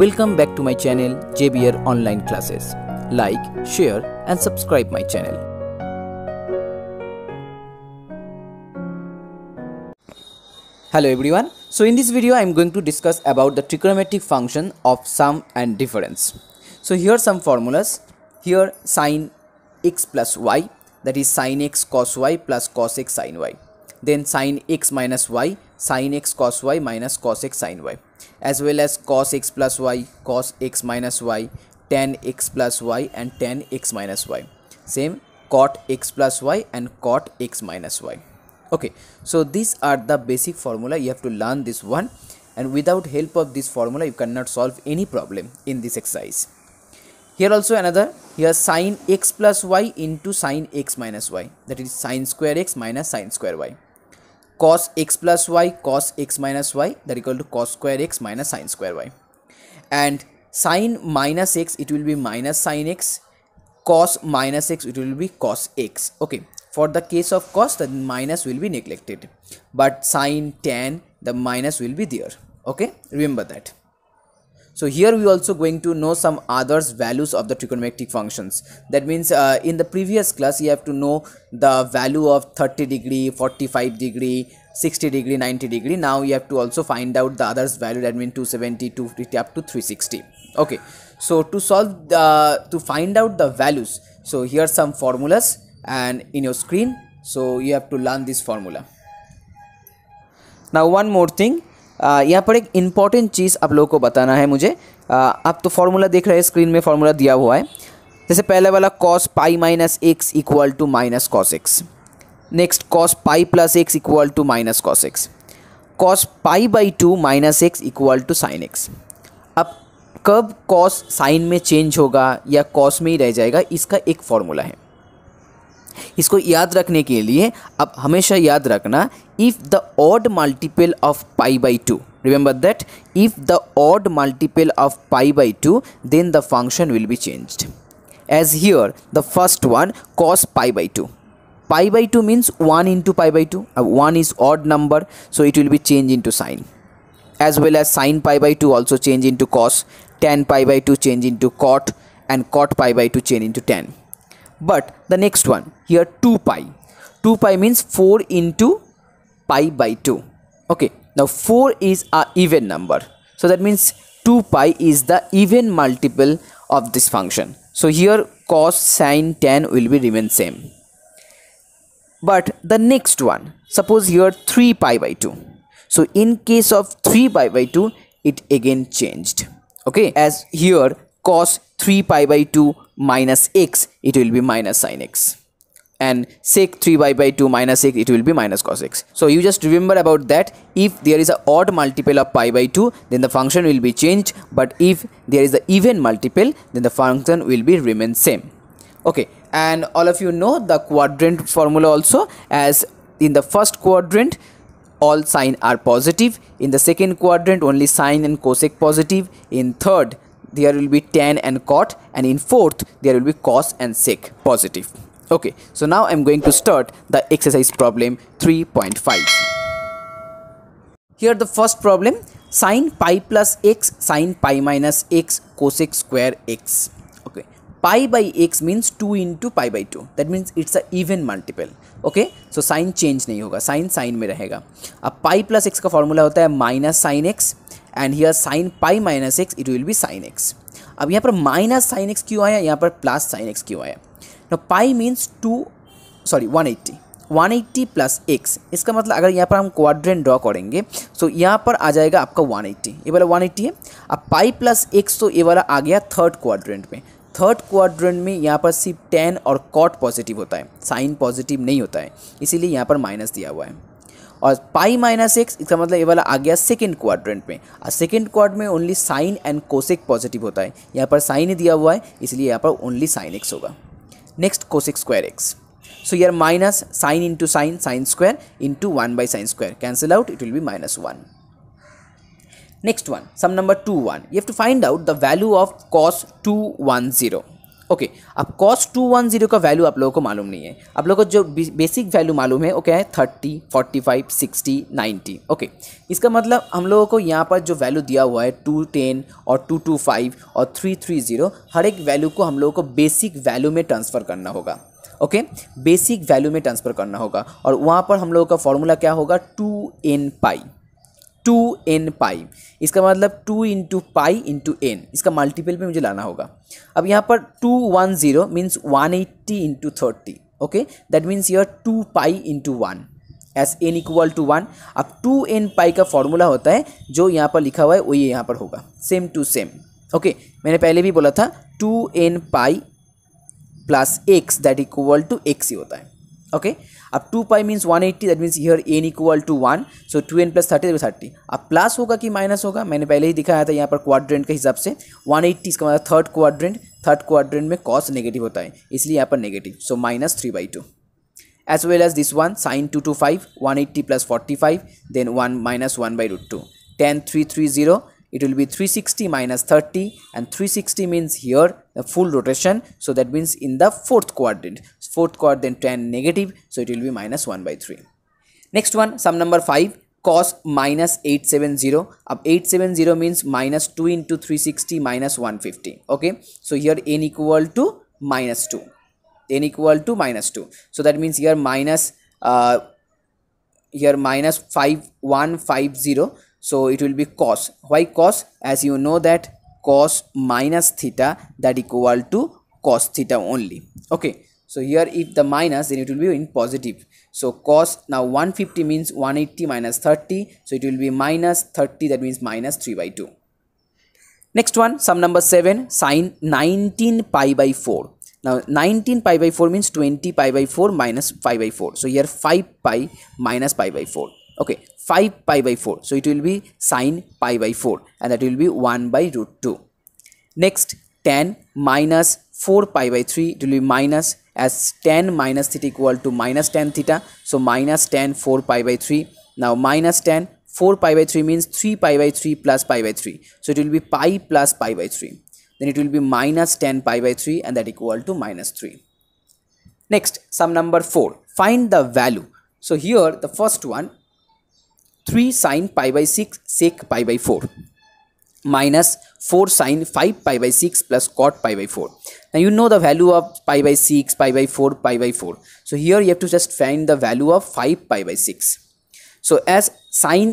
Welcome back to my channel JBR Online Classes. Like, share and subscribe my channel. Hello everyone. So in this video I am going to discuss about the trigonometric function of sum and difference. So here are some formulas. Here sine x plus y that is sine x cos y plus cos x sine y. Then sine x minus y sine x cos y minus cos x sine y as well as cos x plus y, cos x minus y, tan x plus y and tan x minus y. Same cot x plus y and cot x minus y. Okay, so these are the basic formula. You have to learn this one and without help of this formula you cannot solve any problem in this exercise here also another here sine x plus y into sine x minus y that is sine square x minus sine square y cos x plus y cos x minus y that equal to cos square x minus sine square y and sine minus x it will be minus sine x cos minus x it will be cos x okay for the case of cos the minus will be neglected but sine tan the minus will be there okay remember that so here we also going to know some others values of the trigonometric functions that means uh, in the previous class you have to know the value of 30 degree 45 degree 60 degree 90 degree now you have to also find out the others value that means 270 250 up to 360 okay so to solve the to find out the values so here are some formulas and in your screen so you have to learn this formula now one more thing यहाँ पर एक important चीज़ आप लोगों को बताना है मुझे आ, आप तो फार्मूला देख रहे हैं स्क्रीन में फार्मूला दिया हुआ है जैसे पहले वाला cos pi minus x equal to minus cos x next cos pi plus x equal to minus cos x cos pi by two minus x equal to sine x अब कब cos sine में change होगा या cos में ही रह जाएगा इसका एक फार्मूला है इसको याद रखने के लिए अब हमेशा याद रखना if the odd multiple of pi by two remember that if the odd multiple of pi by two then the function will be changed as here the first one cos pi by two pi by two means one into pi by two अब one is odd number so it will be change into sine as well as sine pi by two also change in to cos tan pi by two change into cot and cot pi by two change into tan but the next one here 2 pi 2 pi means 4 into pi by 2 okay now 4 is a even number so that means 2 pi is the even multiple of this function so here cos sine tan will be remain same but the next one suppose here 3 pi by 2 so in case of 3 pi by 2 it again changed okay as here cos 3 pi by 2 minus x it will be minus sine x and sec 3 y by 2 minus minus x it will be minus cos x so you just remember about that if there is a odd multiple of pi by 2 then the function will be changed but if there is an even multiple then the function will be remain same okay and all of you know the quadrant formula also as in the first quadrant all sine are positive in the second quadrant only sine and cosec positive in third there will be tan and cot and in fourth there will be cos and sec positive okay so now i'm going to start the exercise problem 3.5 here the first problem sin pi plus x sin pi minus x cosec square x okay pi by x means 2 into pi by 2 that means it's a even multiple okay so sine change नहीं होगा sine sine में रहेगा अब pi plus x का formula होता है minus sine x and here sine pi minus x it will be sine x अब यहाँ पर माइनस साइन एक्स क्यों आया यहाँ पर प्लस साइन एक्स क्यों आया ना pi means two sorry one eighty one eighty plus x इसका मतलब अगर यहाँ पर हम क्वाड्रेंट ड्रॉ करेंगे तो यहाँ पर आ जाएगा आपका वन एट्टी ये वाला वन एट्टी है अब पाई प्लस एक्स तो ये वाला आ गया थर्ड क्वाड्रेंट में थर्ड क्वाड्रेंट में यहाँ पर सिर्फ टेन और कॉट पॉजिटिव होता है साइन पॉजिटिव नहीं होता है इसीलिए यहाँ पर माइनस दिया हुआ है और पाई माइनस एक्स इसका मतलब ये वाला आ गया सेकेंड क्वाड्रेंट में और सेकेंड क्वाड में only sine and cosec positive होता है यहाँ पर साइन ही दिया हुआ है इसलिए यहाँ पर ओनली साइन एक्स होगा next cosec square x so यार minus sine into sine sine square into one by sine square cancel out it will be minus one next one sum number two one you have to find out the value of cos two one zero okay अब cos two one zero का value आप लोगों को मालूम नहीं है आप लोगों को जो बेसिक वैल्यू मालूम है वो क्या है thirty forty five sixty ninety okay इसका मतलब हम लोगों को यहाँ पर जो वैल्यू दिया हुआ है टू टेन और टू टू फाइव और थ्री थ्री जीरो हर एक वैल्यू को हम लोगों को बेसिक वैल्यू में ट्रांसफ़र करना होगा ओके बेसिक वैल्यू में ट्रांसफ़र करना होगा और वहाँ पर हम लोगों का फॉर्मूला क्या होगा two n pi two n pi इसका मतलब two into pi into n इसका मल्टीपल पे मुझे लाना होगा अब यहाँ पर two one zero means one eighty into thirty okay that means your two pi into one s n equal to one अब टू एन पाई का फॉर्मूला होता है जो यहाँ पर लिखा हुआ है वही यहाँ पर होगा सेम टू सेम ओके मैंने पहले भी बोला था two n pi plus x that equal to x ही होता है okay अब two pi means one eighty that means your n equal to one so two n plus thirty thirty अब प्लस होगा कि माइनस होगा मैंने पहले ही दिखाया था यहाँ पर क्वाड्रेंट के हिसाब से वन एट्टी इसका मतलब थर्ड क्वाड्रेंट थर्ड क्वाड्रेंट में कॉस नेगेटिव होता है इसलिए यहाँ पर negative so minus three by two as well as this one sine two two five one eighty plus forty five then one minus one by root two ten three three zero it will be three sixty minus thirty and three sixty means here the full rotation so that means in the fourth quadrant fourth quadrant tan negative so it will be minus 1 by 3 next one sum number 5 cos minus 870 up 870 means minus 2 into 360 minus 150 okay so here n equal to minus 2 n equal to minus 2 so that means here minus uh, here minus 5150 so it will be cos why cos as you know that cos minus theta that equal to cos theta only okay so here if the minus then it will be in positive so cos now 150 means 180 minus 30 so it will be minus 30 that means minus 3 by 2 next one sum number 7 sine 19 pi by 4 now 19 pi by 4 means 20 pi by 4 minus pi by 4 so here 5 pi minus pi by 4 okay 5 pi by 4 so it will be sine pi by 4 and that will be 1 by root 2 next tan minus 4 pi by 3 it will be minus as tan minus theta equal to minus tan theta so 10 4 pi by 3 now 10 4 pi by 3 means 3 pi by 3 plus pi by 3 so it will be pi plus pi by 3 then it will be minus 10 pi by 3 and that equal to minus 3 next sum number 4 find the value so here the first one 3 sine pi by 6 sec pi by 4 minus 4 sine 5 pi by 6 plus cot pi by 4. Now you know the value of pi by 6, pi by 4, pi by 4. So here you have to just find the value of 5 pi by 6. So as sine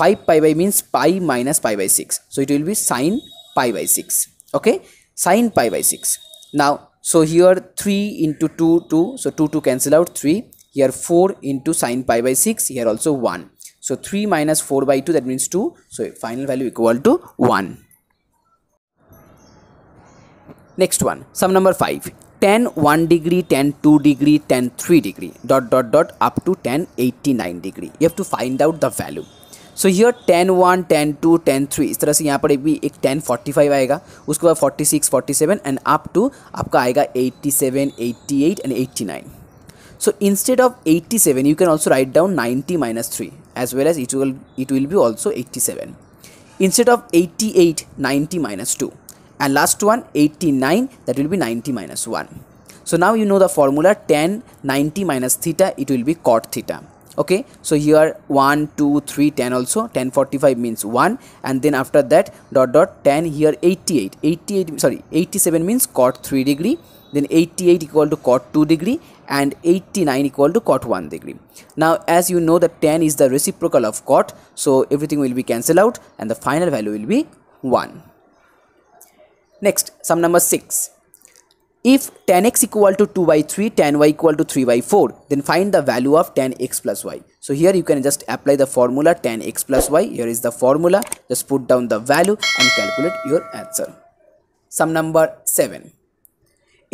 5 pi by means pi minus pi by 6. So it will be sine pi by 6. Okay. Sine pi by 6. Now so here 3 into 2, 2. So 2, 2 cancel out 3. Here 4 into sine pi by 6. Here also 1. So 3 minus 4 by 2 that means 2. So final value equal to 1. Next one, sum number 5. 10 1 degree, 10 2 degree, 10 3 degree, dot dot dot up to 10 89 degree. You have to find out the value. So here 10 1, 10 2, 10 3. इस तरह से यहाँ पर भी एक 10 45 आएगा उसके बाद 46, 47 and up to आपका आएगा 87, 88 and 89. So instead of 87, you can also write down 90 minus 3 as well as it will, it will be also 87. Instead of 88, 90 minus 2. And last one, 89, that will be 90 minus 1. So now you know the formula 10, 90 minus theta, it will be cot theta. Okay, so here 1, 2, 3, 10 also, 1045 means 1 and then after that dot dot 10 here 88, 88 sorry 87 means cot 3 degree then 88 equal to cot 2 degree and 89 equal to cot 1 degree. Now as you know that tan is the reciprocal of cot so everything will be cancelled out and the final value will be 1. Next sum number 6. If tan x equal to 2 by 3 tan y equal to 3 by 4 then find the value of tan x plus y. So here you can just apply the formula tan x plus y here is the formula just put down the value and calculate your answer. Sum number 7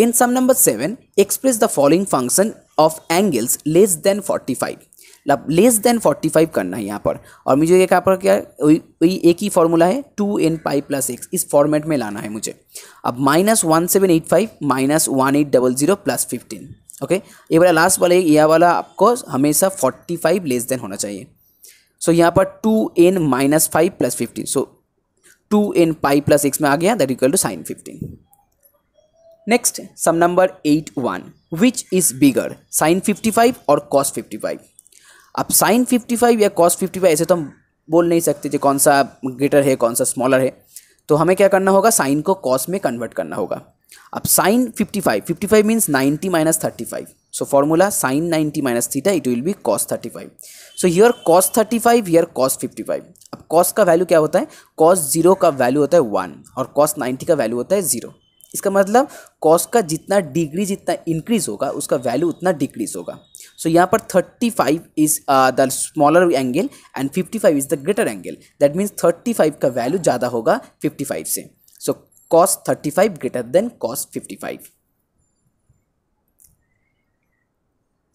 sum number seven express the following function of angles less than forty five मतलब less than forty five करना है यहाँ पर और मुझे ये कहाँ पर क्या वही एक ही फॉर्मूला है two n pi plus x इस फॉर्मेट में लाना है मुझे अब minus one seven eight five minus one eight double zero plus fifteen okay ये वाला लास्ट वाला यह वाला आपको हमेशा फोर्टी फाइव लेस देन होना चाहिए सो so, यहाँ पर two n minus five plus fifteen so two n pi plus x में आ गया that equal to sine fifteen next sum number eight one which is bigger sine fifty five और cos fifty five अब sine fifty five या cos fifty five ऐसे तो हम बोल नहीं सकते कि कौन सा ग्रेटर है कौन सा स्मॉलर है तो हमें क्या करना होगा साइन को कॉस में कन्वर्ट करना होगा अब sine fifty five fifty five means ninety minus thirty five so formula sine ninety minus theta it will be cos thirty five so here cos thirty five here cos fifty five अब cos का value क्या होता है cos zero का value होता है one और cos ninety का वैल्यू होता है जीरो इसका मतलब कॉस्ट का जितना डिग्री जितना इंक्रीज होगा उसका वैल्यू उतना डिक्रीज होगा सो यहाँ पर thirty five is the smaller angle and fifty five is the greater angle that means thirty five का वैल्यू ज़्यादा होगा फिफ्टी फाइव से so cos thirty five greater than cos fifty five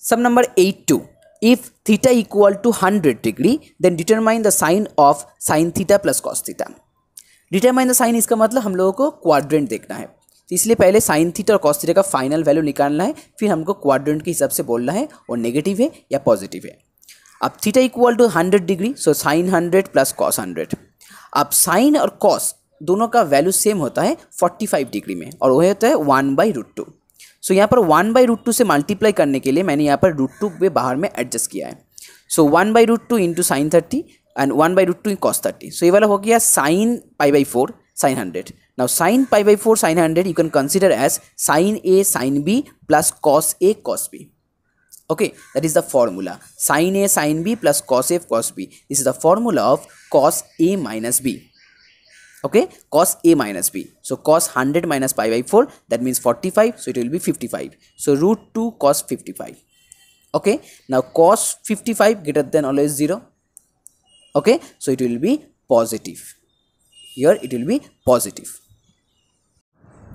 sum number eight two if theta equal to 100 degree then determine the sign of sine theta plus cos determine the sign इसका मतलब हम लोगों को quadrant देखना है तो इसलिए पहले साइन थीटा और कॉस थीटा का फाइनल वैल्यू निकालना है फिर हमको क्वाड्रेंट के हिसाब से बोलना है वो नेगेटिव है या पॉजिटिव है अब theta equal to hundred degree so sine hundred plus cos hundred अब साइन और कॉस दोनों का वैल्यू सेम होता है फोर्टी फाइव डिग्री में और वह होता है one by root two so यहाँ पर वन बाई रूट टू से मल्टीप्लाई करने के लिए मैंने यहाँ पर रूट टू वे बाहर में एडजस्ट किया है so one by root two into sine thirty and one by root two in cos thirty so ये वाला हो गया sine pi by four sine hundred Now sine pi by 4 sine 100 you can consider as sine A sine B plus cos A cos B. Okay, that is the formula. Sine A sine B plus cos A cos B. This is the formula of cos A minus B. Okay, cos A minus B. So cos 100 minus pi by 4 that means 45 so it will be 55. So root 2 cos 55. Okay, now cos 55 greater than always 0. Okay, so it will be positive. Here it will be positive.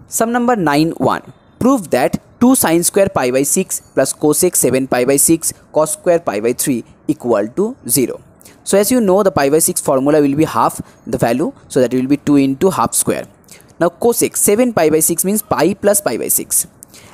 Sum number 9 1. Prove that 2 sine square pi by 6 plus cosec 7 pi by 6 cos square pi by 3 equal to 0. So as you know the pi by 6 formula will be half the value so that will be 2 into half square. Now cosec 7 pi by 6 means pi plus pi by 6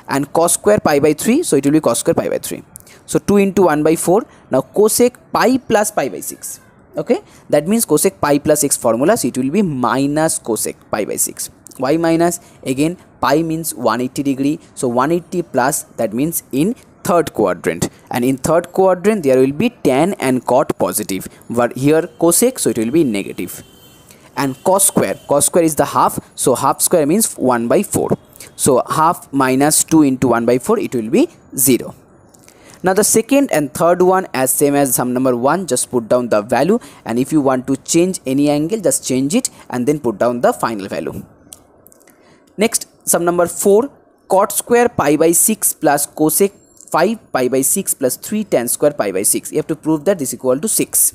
and cos square pi by 3 so it will be cos square pi by 3. So 2 into 1 by 4 now cosec pi plus pi by 6 okay that means cosec pi plus plus x formula so it will be minus cosec pi by 6 y minus again pi means 180 degree so 180 plus that means in third quadrant and in third quadrant there will be tan and cot positive but here cosec so it will be negative and cos square cos square is the half so half square means 1 by 4 so half minus 2 into 1 by 4 it will be 0 now the second and third one as same as sum number 1 just put down the value and if you want to change any angle just change it and then put down the final value next sum number four cot square pi by six plus cosec five pi by six plus three tan square pi by six you have to prove that this equal to six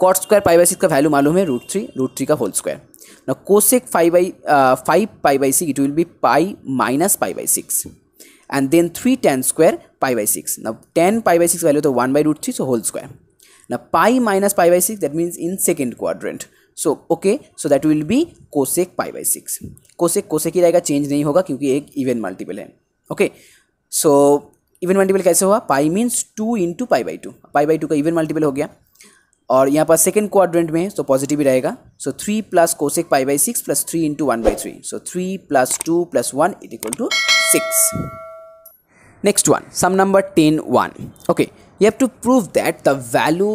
cot square pi by six का value मालूम है root three root three का whole square ना cosec five by five pi by six it will be pi minus pi by six and then three tan square pi by six ना tan pi by six value तो one by root three so whole square ना pi minus pi by six that means in second quadrant so okay so that will be cosec pi by six cosec cosec ही रहेगा change नहीं होगा क्योंकि एक even multiple है okay so even multiple कैसे हुआ pi means two into pi by two pi by two का इवन मल्टीपल हो गया और यहाँ पर सेकेंड क्वाड्रेंट में है तो पॉजिटिव ही रहेगा so three plus cosec pi by six plus three into one by three so three plus two plus one it equal to six next one sum number ten one okay you have to prove that the value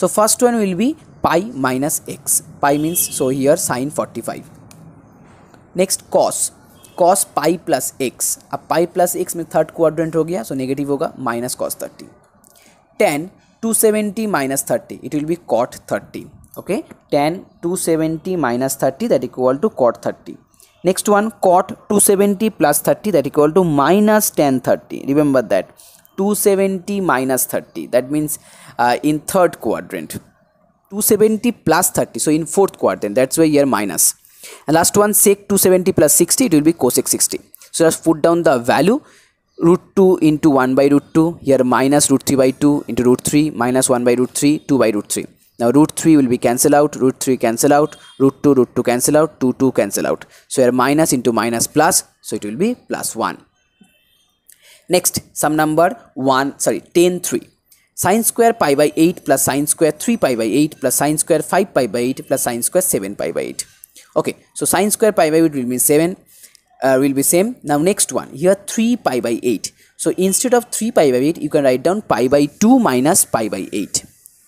So first one will be pi minus x. Pi means so here sine 45. Next cos. Cos pi plus x. pi plus x means third quadrant. गया so negative होगा minus cos thirty. Ten tan two seventy 30. It will be cot 30. Okay. 10 tan two seventy minus thirty that equal next one cot 270 plus 30 that equal to minus 1030 remember that 270 minus 30 that means uh, in third quadrant 270 plus 30 so in fourth quadrant that's why here minus and last one sec 270 plus 60 it will be cosec 60 so just put down the value root 2 into 1 by root 2 here minus root 3 by 2 into root 3 minus 1 by root 3 2 by root 3 now root 3 will be cancel out, root 3 cancel out, root 2, root 2 cancel out, 2, 2 cancel out. So here minus into minus plus, so it will be plus 1. Next, some number 1, sorry, 10, 3. Sine square pi by 8 plus sine square 3 pi by 8 plus sine square 5 pi by 8 plus sine square 7 pi by 8. okay so sine square pi by 8 will be 7 uh, will be same now next one here 3 pi by 8 so instead of 3 pi by 8 you can write down pi by 2 minus pi by 8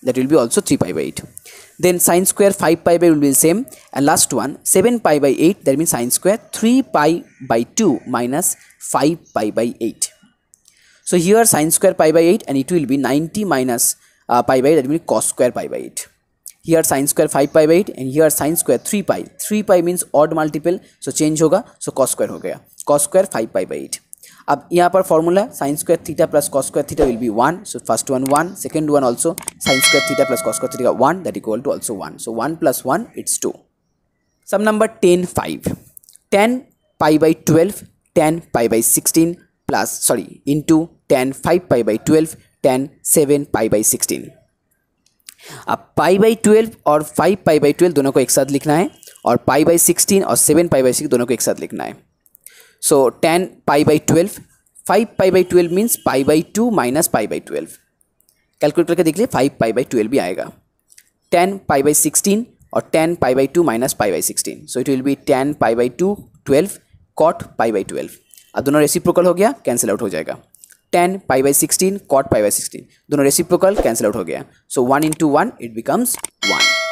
that will be also 3 pi by 8 then sine square 5 pi by will be same and last one 7 pi by 8 that means sine square 3 pi by 2 minus 5 pi by 8 So here sin square pi by 8 and it will be 90 minus uh, pi by 8 that means cos square pi by 8. Here sin square 5 pi by 8 and here sin square 3 pi. 3 pi means odd multiple so change hoga so cos square ho gaya. cos square 5 pi by 8. अब यहाँ पर formula sine square theta plus cos square theta will be one so first one one second one also sine square theta plus cos square theta one that equal to also one so one plus one it's two sum number ten five tan pi by twelve tan pi by sixteen plus sorry into tan five pi by twelve tan seven pi by sixteen अब pi by twelve और five pi by twelve दोनों को एक साथ लिखना है और pi by sixteen और सेवन पाई बाई सिक्स दोनों को एक साथ लिखना है so tan pi by twelve five pi by twelve means pi by two minus pi by twelve calculate करके देख लिए फाइव पाई बाई ट्वेल्व भी आएगा टेन पाई बाई सिक्सटीन और tan pi by two minus pi by sixteen so it will B ten pi by two twelve cot pi by twelve अब दोनों reciprocal हो गया कैंसिल आउट हो जाएगा tan pi by sixteen cot pi by sixteen दोनों reciprocal cancel out हो गया so one into one it becomes one